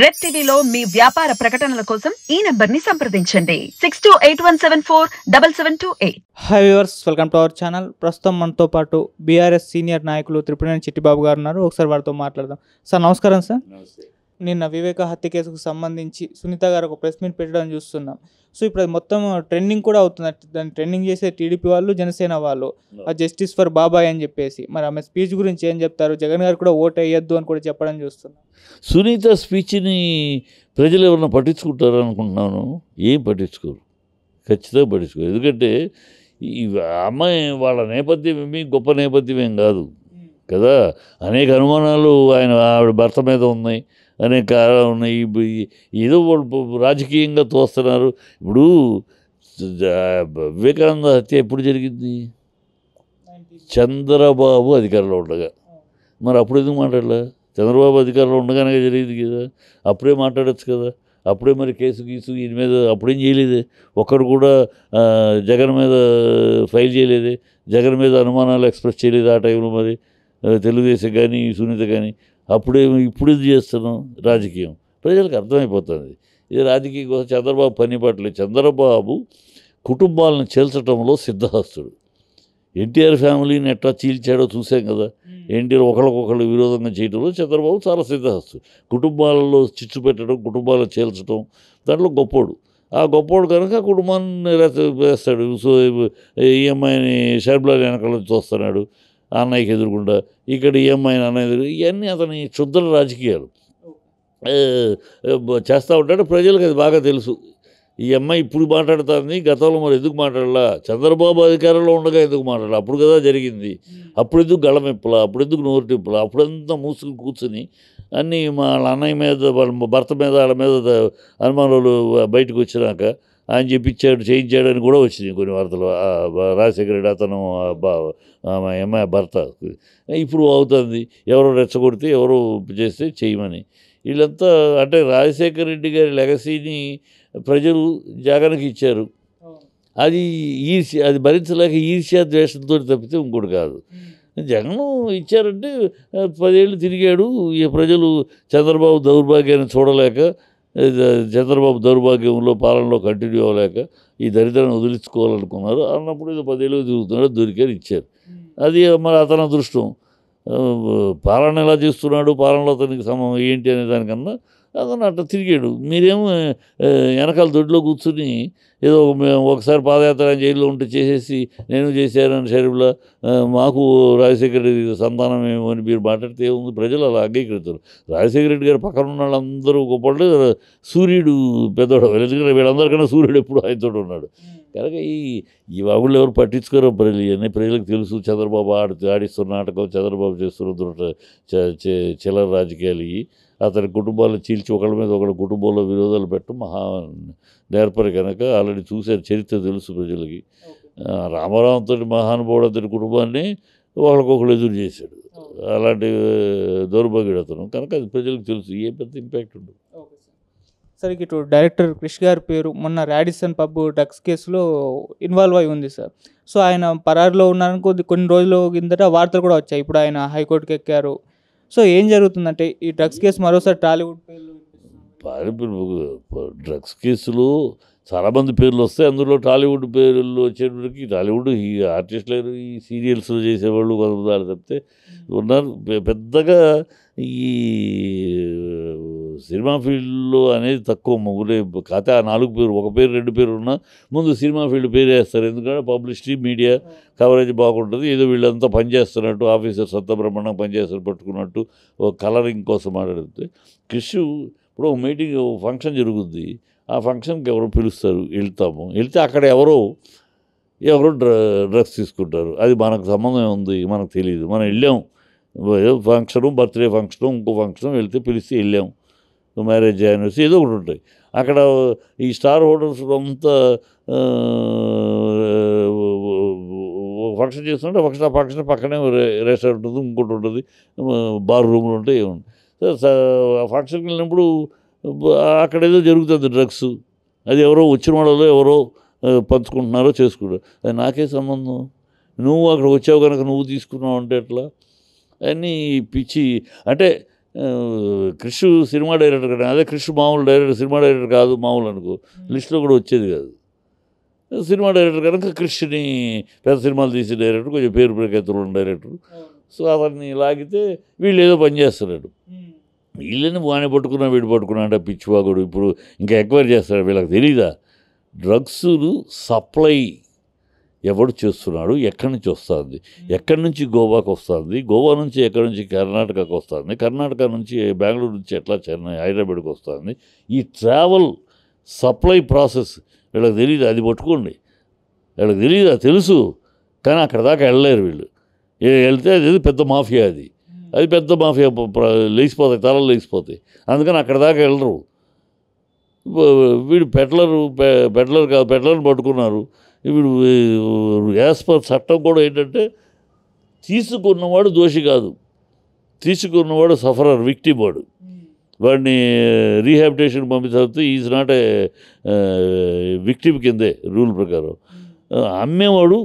Red టీవీలో మీ వ్యాపార ప్రకటనల కోసం ఈ నెంబర్ ని సంప్రదించండి six two eight one seven four double seven two eight hi viewers welcome to our channel ప్రస్తుతం మనతో పాటు బీఆర్ఎస్ సీనియర్ నాయకులు త్రిపుణి చిట్టిబాబు గారు ఉన్నారు ఒకసారి వారితో మాట్లాడదాం సార్ నమస్కారం సార్ నిన్న వివేక హత్య కేసుకు సంబంధించి సునీత గారు ఒక ప్రెస్ మీట్ పెట్టడం చూస్తున్నాం సో ఇప్పుడు అది మొత్తం ట్రెండింగ్ కూడా అవుతుంది దాన్ని ట్రెండింగ్ చేసే టీడీపీ వాళ్ళు జనసేన వాళ్ళు ఆ జస్టిస్ ఫర్ బాబాయ్ అని చెప్పేసి మరి ఆమె స్పీచ్ గురించి ఏం చెప్తారు జగన్ గారు కూడా ఓట్ అయ్యొద్దు అని కూడా చెప్పడం చూస్తున్నాం సునీత స్పీచ్ని ప్రజలు ఎవరైనా పట్టించుకుంటారు అనుకుంటున్నాను ఏం పట్టించుకోరు ఖచ్చితంగా పట్టించుకోరు ఎందుకంటే ఈ అమ్మాయి వాళ్ళ నేపథ్యం ఏమి గొప్ప నేపథ్యం ఏం కాదు hmm. కదా అనేక అనుమానాలు ఆయన ఆవిడ భర్త మీద ఉన్నాయి అనే కారణం ఏదో వాళ్ళు రాజకీయంగా తోస్తున్నారు ఇప్పుడు వివేకానంద హత్య ఎప్పుడు జరిగింది చంద్రబాబు అధికారంలో ఉండగా మరి అప్పుడు ఎందుకు మాట్లాడలే చంద్రబాబు అధికారంలో ఉండగానే జరిగింది కదా అప్పుడే మాట్లాడచ్చు కదా అప్పుడే మరి కేసు గీసు దీని మీద అప్పుడేం చేయలేదు ఒక్కడు కూడా జగన్ మీద ఫైల్ చేయలేదే జగన్ మీద అనుమానాలు ఎక్స్ప్రెస్ చేయలేదు ఆ టైంలో మరి తెలుగుదేశం కానీ సునీత కానీ అప్పుడే ఇప్పుడు ఇది చేస్తున్నాం రాజకీయం ప్రజలకు అర్థమైపోతుంది ఇది రాజకీయ కోసం చంద్రబాబు పట్టలేదు చంద్రబాబు కుటుంబాలను చేల్చడంలో సిద్ధహస్తుడు ఎన్టీఆర్ ఫ్యామిలీని ఎట్లా చీల్చాడో చూసాం కదా ఎన్టీఆర్ ఒకళ్ళకొకళ్ళు విరోధంగా చేయడంలో చంద్రబాబు చాలా సిద్ధహస్తుడు కుటుంబాలలో చిచ్చు పెట్టడం కుటుంబాలను చేల్చడం దాంట్లో గొప్పోడు ఆ గొప్పోడు కనుక కుటుంబాన్ని వేస్తాడు సో ఈఎంఐని షర్బులాని వెనకాల చూస్తున్నాడు అన్నయ్యకి ఎదురుకుంటా ఇక్కడ ఈఎంఐ అన్నయ్య ఎదురు ఇవన్నీ అతని క్షుద్ర రాజకీయాలు చేస్తూ ఉంటాడు ప్రజలకు అది బాగా తెలుసు ఈ అమ్మాయి ఇప్పుడు మాట్లాడుతుంది గతంలో మరి ఎందుకు మాట్లాడలా చంద్రబాబు అధికారంలో ఉండగా ఎందుకు మాట్లాడాలి అప్పుడు కదా జరిగింది అప్పుడు ఎందుకు గళమెప్పలా అప్పుడు ఎందుకు నోరుటిప్పలా అప్పుడంతా మూసుకుని కూర్చుని అన్నీ వాళ్ళ అన్నయ్య మీద వాళ్ళ భర్త మీద వాళ్ళ మీద అనుమానులు బయటకు వచ్చినాక అని చెప్పించాడు చేయించాడని కూడా వచ్చింది కొన్ని వార్తలు రాజశేఖర రెడ్డి అతను ఆమె అమ్మాయి భర్త ఇప్పుడు అవుతుంది ఎవరో రెచ్చగొడితే ఎవరు చేస్తే చేయమని వీళ్ళంతా అంటే రాజశేఖర రెడ్డి గారి లెగసీని ప్రజలు జగన్కి ఇచ్చారు అది ఈర్ష అది భరించలేక ఈర్ష్యా ద్వేషంతో తప్పితే ఇంకోటి కాదు జగన్ ఇచ్చారంటే పదేళ్ళు తిరిగాడు ఈ ప్రజలు చంద్రబాబు దౌర్భాగ్యాన్ని చూడలేక చంద్రబాబు దౌర్భాగ్యంలో పాలనలో కంటిన్యూ అవ్వలేక ఈ దరిద్రాన్ని వదిలించుకోవాలనుకున్నారు అన్నప్పుడు ఇది పదేళ్ళు తిరుగుతున్నాడు దొరికారు ఇచ్చారు అది మరి అతని అదృష్టం పాలన ఎలా చేస్తున్నాడు పాలనలో అతనికి సమయం ఏంటి అనే దానికన్నా అతను అట్లా తిరిగాడు మీరేమో వెనకాల దొడ్లో కూర్చుని ఏదో ఒకసారి పాదయాత్ర జైల్లో ఉంటే చేసేసి నేను చేశానని షరీఫ్లా మాకు రాజశేఖర రెడ్డి సంతానం ఏమో అని మీరు మాట్లాడితే ఏముంది ప్రజలు అలా అంగీకరిస్తారు రాజశేఖర రెడ్డి గారు పక్కన ఉన్న వాళ్ళందరూ గొప్పవాళ్ళు సూర్యుడు పెద్దవాడు ఎందుకంటే వీళ్ళందరికన్నా సూర్యుడు ఎప్పుడు ఆయనతో ఉన్నాడు కనుక ఈ ఈ వాగుళ్ళు ఎవరు పట్టించుకోరు ప్రజలు ఇవన్నీ ప్రజలకు తెలుసు చంద్రబాబు ఆడి ఆడిస్తున్న నాటకం చంద్రబాబు చేస్తున్న చిల్లర రాజకీయాలు అతని కుటుంబాలు చీల్చి ఒకళ్ళ మీద ఒకళ్ళ కుటుంబంలో విరోధాలు పెట్టు మహా నేర్పరి కనుక ఆల్రెడీ చూశారు చరిత్ర తెలుసు ప్రజలకి రామారావుతో మహానుభావుడు అతని కుటుంబాన్ని వాళ్ళకొకళ్ళు ఎదురు చేశాడు అలాంటి దౌర్భాగ్యుడు అతను కనుక అది ప్రజలకు తెలుసు ఏ పెద్ద ఇంపాక్ట్ ఉండదు సార్ ఇటు డైరెక్టర్ క్రిష్ గారి పేరు మొన్న రాడిసన్ పబ్ డ్రగ్స్ కేసులో ఇన్వాల్వ్ అయి ఉంది సార్ సో ఆయన పరారులో ఉన్నారని కొద్ది కొన్ని రోజుల కిందట వార్తలు కూడా వచ్చాయి ఇప్పుడు ఆయన హైకోర్టుకి ఎక్కారు సో ఏం జరుగుతుందంటే ఈ డ్రగ్స్ కేసు మరోసారి టాలీవుడ్ డ్రగ్స్ కేసులు చాలామంది పేర్లు వస్తాయి అందులో టాలీవుడ్ పేర్లు వచ్చేటప్పటికి టాలీవుడ్ ఈ ఆర్టిస్టులు ఈ సీరియల్స్ చేసేవాళ్ళు కొంతమంది తప్పితే ఉన్నారు పెద్దగా ఈ సినిమా ఫీల్డ్లో అనేది తక్కువ మొగులే ఖాతా ఆ నాలుగు పేరు ఒక పేరు రెండు పేరు ఉన్నా ముందు సినిమా ఫీల్డ్ పేరు వేస్తారు ఎందుకంటే పబ్లిసిటీ మీడియా కవరేజ్ బాగుంటుంది ఏదో వీళ్ళంతా పనిచేస్తున్నట్టు ఆఫీసర్ సత్యబ్రహ్మణం పనిచేస్తారు పట్టుకున్నట్టు ఓ కలరింగ్ కోసం మాట్లాడితే క్రిష్ ఇప్పుడు మీటింగ్ ఫంక్షన్ జరుగుద్ది ఆ ఫంక్షన్కి ఎవరో పిలుస్తారు వెళ్తాము వెళ్తే అక్కడ ఎవరో ఎవరో డ్ర డ్రగ్స్ తీసుకుంటారు అది మనకు సంబంధం ఉంది మనకు తెలియదు మనం వెళ్ళాం ఫంక్షను బర్త్డే ఫంక్షను ఇంకో ఫంక్షను వెళ్తే పిలిస్తే వెళ్ళాం మ్యారేజ్ యానివర్సరీ ఏదో ఒకటి ఉంటాయి అక్కడ ఈ స్టార్ హోటల్స్లో అంతా ఫంక్షన్ చేస్తుంటే ఫంక్షన్ ఫంక్షన్ పక్కనే రెస్టారెంట్ ఉంటుంది ఇంకోటి ఉంటుంది బార్ రూమ్లు ఉంటాయి ఆ ఫంక్షన్కి వెళ్ళినప్పుడు అక్కడ ఏదో జరుగుతుంది డ్రగ్స్ అది ఎవరో వచ్చిన వాళ్ళు ఎవరో పంచుకుంటున్నారో చేసుకుంటారు అది నాకే సంబంధం నువ్వు అక్కడ వచ్చావు కనుక నువ్వు తీసుకున్నావు అంటే ఎట్లా అని పిచ్చి అంటే క్రిష్ సినిమా డైరెక్టర్ కానీ అదే క్రిష్ మామూలు డైరెక్టర్ సినిమా డైరెక్టర్ కాదు మామూలు అనుకో లిస్ట్లో కూడా వచ్చేది కాదు సినిమా డైరెక్టర్ కనుక క్రిష్ని పెద్ద సినిమాలు తీసే డైరెక్టర్ కొంచెం పేరు ప్రఖ్యాతులు ఉన్న డైరెక్టర్ సో అతన్ని లాగితే వీళ్ళు ఏదో పని చేస్తున్నాడు వీళ్ళని వాణి పట్టుకున్నా వీడు పట్టుకున్నా అంటే పిచ్చివాగుడు ఇప్పుడు ఇంకా ఎక్వైర్ చేస్తాడు వీళ్ళకి తెలీదా డ్రగ్స్ను సప్లై ఎవడు చేస్తున్నాడు ఎక్కడి నుంచి వస్తుంది ఎక్కడి నుంచి గోవాకు వస్తుంది గోవా నుంచి ఎక్కడి నుంచి కర్ణాటకకు వస్తుంది కర్ణాటక నుంచి బెంగళూరు నుంచి ఎట్లా చెన్నై హైదరాబాద్కి వస్తుంది ఈ ట్రావెల్ సప్లై ప్రాసెస్ వీళ్ళకి తెలియదు అది పట్టుకోండి వీళ్ళకి తెలియదు తెలుసు కానీ అక్కడ దాకా వెళ్ళలేరు వీళ్ళు వెళ్తే అది పెద్ద మాఫియా అది అది పెద్ద మాఫియా లేచిపోతాయి తలలు లేచిపోతాయి అందుకని అక్కడ దాకా వెళ్ళరు వీడు పెట్లరు పెట్లరు కాదు పెట్లర్ని పట్టుకున్నారు ఇప్పుడు యాజ్ పర్ చట్టం కూడా ఏంటంటే తీసుకున్నవాడు దోషి కాదు తీసుకున్నవాడు సఫరర్ విక్టి వాడు వాడిని రీహాబిటేషన్ పంపించకపోతే ఈజ్ నాట్ ఏ విక్టిమ్ కిందే రూల్ ప్రకారం అమ్మేవాడు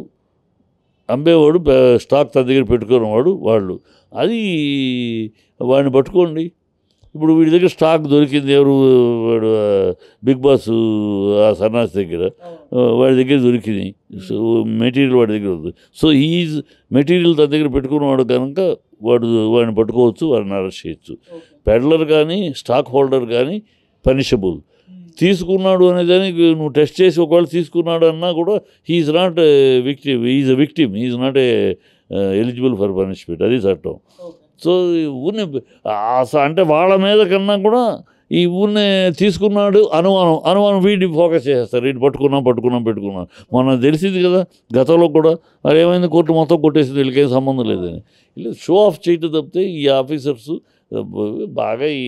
అమ్మేవాడు స్టాక్ తన దగ్గర పెట్టుకున్నవాడు వాళ్ళు అది వాడిని పట్టుకోండి ఇప్పుడు వీడి దగ్గర స్టాక్ దొరికింది ఎవరు వాడు బిగ్ బాస్ ఆ సన్నాస్ దగ్గర వాడి దగ్గర దొరికింది సో మెటీరియల్ వాడి దగ్గర ఉంది సో ఈజ్ మెటీరియల్ తన దగ్గర పెట్టుకున్నవాడు కనుక వాడు వాడిని పట్టుకోవచ్చు వాడిని అరెస్ట్ చేయొచ్చు పెడ్లర్ కానీ స్టాక్ హోల్డర్ కానీ పనిషబుల్ hmm. తీసుకున్నాడు అనేదానికి నువ్వు టెస్ట్ చేసి ఒకవేళ తీసుకున్నాడు అన్నా కూడా he is not victim is a victim is not a eligible for punishment అది చట్టం సో ఊరిని అంటే వాళ్ళ మీద కన్నా కూడా ఈ ఊరిని తీసుకున్నాడు అనుమానం అనుమానం వీడిని ఫోకస్ చేస్తారు వీడిని పట్టుకున్నాం పట్టుకున్నాం పెట్టుకున్నాం మనం తెలిసింది కదా గతంలో కూడా మరి ఏమైంది కోర్టు మొత్తం కొట్టేసింది వీళ్ళకేం సంబంధం లేదని ఇలా షో ఆఫ్ చేయటం తప్పితే ఈ ఆఫీసర్స్ బాగా ఈ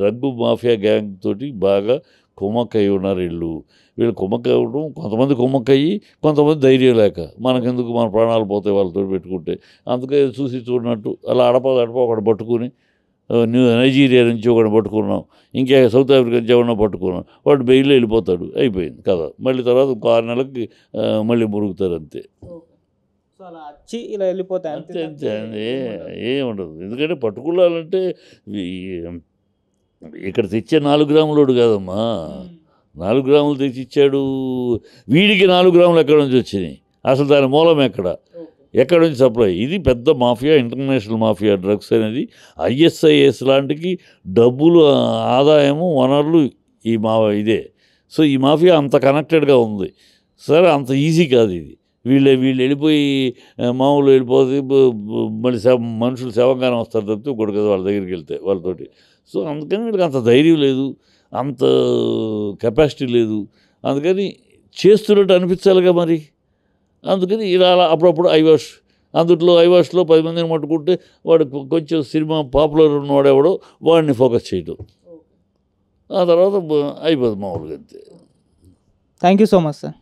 డ్రగ్ మాఫియా గ్యాంగ్ తోటి బాగా కుమ్మక్కయ్యి ఉన్నారు వీళ్ళు వీళ్ళు కుమ్మక్కవడం కొంతమంది కుమ్మక్కయ్యి కొంతమంది ధైర్యం లేక మనకెందుకు మన ప్రాణాలు పోతాయి వాళ్ళతో పెట్టుకుంటే అందుకే చూసి చూడనట్టు అలా అడప అడప ఒకటి పట్టుకుని న్యూ నైజీరియా నుంచి ఒకటి పట్టుకున్నాం ఇంకా సౌత్ ఆఫ్రికా నుంచి ఎవరినో పట్టుకున్నాం వాడు బెయిల్లో వెళ్ళిపోతాడు అయిపోయింది కదా మళ్ళీ తర్వాత ఇంకో ఆరు నెలలకి మళ్ళీ మురుగుతారు అంతే ఇలా వెళ్ళిపోతాయి అంతే అంతే ఏముండదు ఎందుకంటే పట్టుకులాలంటే ఇక్కడ తెచ్చే నాలుగు గ్రాములోడు కాదమ్మా నాలుగు గ్రాములు తెచ్చి ఇచ్చాడు వీడికి నాలుగు గ్రాములు ఎక్కడి నుంచి వచ్చినాయి అసలు దాని మూలం ఎక్కడ ఎక్కడి నుంచి సప్లై ఇది పెద్ద మాఫియా ఇంటర్నేషనల్ మాఫియా డ్రగ్స్ అనేది ఐఎస్ఐఎస్ లాంటికి డబ్బులు ఆదాయము వనరులు ఈ మా ఇదే సో ఈ మాఫియా అంత కనెక్టెడ్గా ఉంది సరే అంత ఈజీ కాదు ఇది వీళ్ళు వీళ్ళు వెళ్ళిపోయి మామూలు వెళ్ళిపోతే మళ్ళీ మనుషులు శవంగానే వస్తారు తప్పితే ఒకటి కదా వాళ్ళ దగ్గరికి వెళ్తే వాళ్ళతోటి సో అందుకని వీళ్ళకి అంత ధైర్యం లేదు అంత కెపాసిటీ లేదు అందుకని చేస్తున్నట్టు అనిపించాలిగా మరి అందుకని ఇలా అప్పుడప్పుడు ఐవాష్ అందుట్లో ఐవాష్లో పది మందిని పట్టుకుంటే వాడు కొంచెం సినిమా పాపులర్ ఉన్నవాడెవడో వాడిని ఫోకస్ చేయడం ఆ తర్వాత అయిపోతుంది మామూలుగా అంతే thank you so much sir